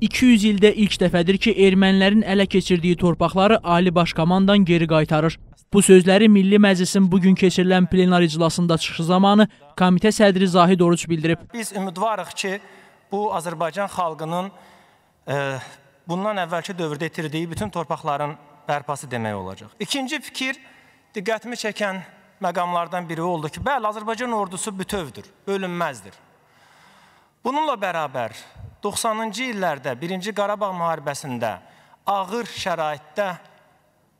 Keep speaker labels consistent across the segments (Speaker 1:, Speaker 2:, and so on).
Speaker 1: 200 ildə ilk dəfədir ki, ermənilərin ələ keçirdiyi torpaqları Ali Baş Komandan geri qaytarır. Bu sözləri Milli Məclisin bugün keçirilən plenar iclasında çıxışı zamanı komitə sədri Zahid Oruç bildirib.
Speaker 2: Biz ümidvarıq ki, bu Azərbaycan xalqının e, bundan əvvəlki dövrdə itirdiyi bütün torpaqların bərpası demək olacaq. İkinci fikir diqqətimi çəkən məqamlardan biri oldu ki, bəli, Azərbaycan ordusu bütövdür, bölünməzdir. Bununla bərabər 90-cı illərdə 1-ci Qarabağ müharibəsində ağır şəraitdə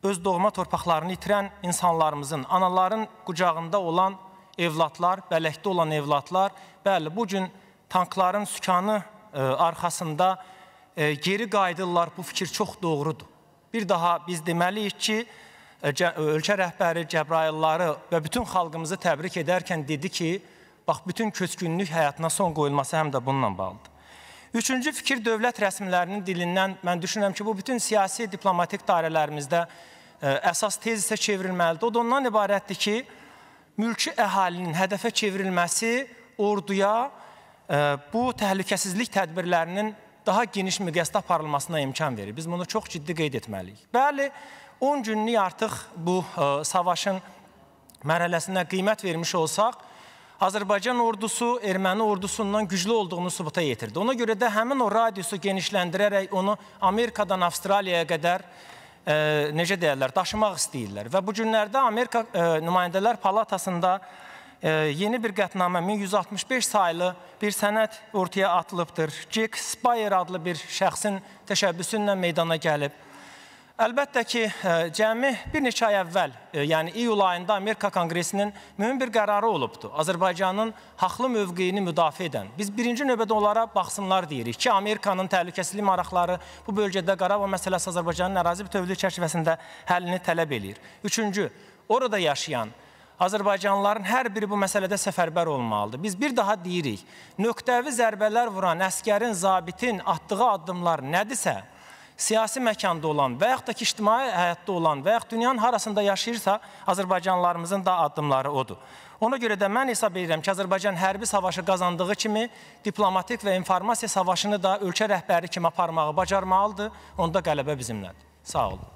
Speaker 2: öz doğma torpaqlarını itirən insanlarımızın, anaların qucağında olan evlatlar, bələkdə olan evlatlar, bəli, bu gün tankların sükanı e, arxasında e, geri qayıdırlar. Bu fikir çox doğrudur. Bir daha biz deməliyik ki, e, ölkə rəhbəri Cəbrayılları və bütün xalqımızı təbrik edərkən dedi ki, bax bütün köçkünlük həyatına son qoyulması həm də bununla bağlıdır. Üçüncü fikir dövlət rəsmilərinin dilindən mən düşünürəm ki, bu bütün siyasi diplomatik dairələrimizdə e, əsas tez isə çevrilməlidir. O da ondan ibarətdir ki, mülki əhalinin hədəfə çevrilməsi orduya e, bu təhlükəsizlik tədbirlərinin daha geniş miqyasda aparılmasına imkan verir. Biz bunu çox ciddi qeyd etməliyik. Bəli, 10 günlük artıq bu e, savaşın mərhələsinə qiymət vermiş olsaq, Azərbaycan ordusu erməni ordusundan güclü olduğunu sübuta yetirdi. Ona görə də həmin o radiusu genişləndirərək onu Amerikadan Avstraliyaya qədər Ə, e, necə deyirlər, daşımaq istəyirlər. Və bu günlərdə Amerika ə, e, nümayəndələr palatasında ə, e, yeni bir qətnamə 1165 saylı bir sənəd ortaya atılıbdır. Jack Spire adlı bir şəxsin təşəbbüsü ilə meydana gəlib. Əlbəttə ki, e, cəmi bir neçə ay əvvəl, e, yəni iyul ayında Amerika Konqresinin mühüm bir qərarı olubdur. Azərbaycanın haqlı mövqeyini müdafiə edən. Biz birinci növbədə onlara baxsınlar deyirik ki, Amerikanın təhlükəsizlik maraqları bu bölgədə Qarabağ məsələsi Azərbaycanın ərazi bütövlük çərçivəsində həllini tələb eləyir. Üçüncü, orada yaşayan Azərbaycanlıların hər biri bu məsələdə səfərbər olmalıdır. Biz bir daha deyirik, nöqtəvi zərbələr vuran əskərin, zabitin atdığı addımlar nədirsə, siyasi məkanda olan və yaxud da ki, ictimai həyatda olan və yaxud dünyanın harasında yaşayırsa, Azərbaycanlılarımızın da addımları odur. Ona görə də mən hesab edirəm ki, Azərbaycan hərbi savaşı qazandığı kimi diplomatik və informasiya savaşını da ölkə rəhbəri kimi aparmağı bacarmalıdır. Onda qələbə bizimlədir. Sağ olun.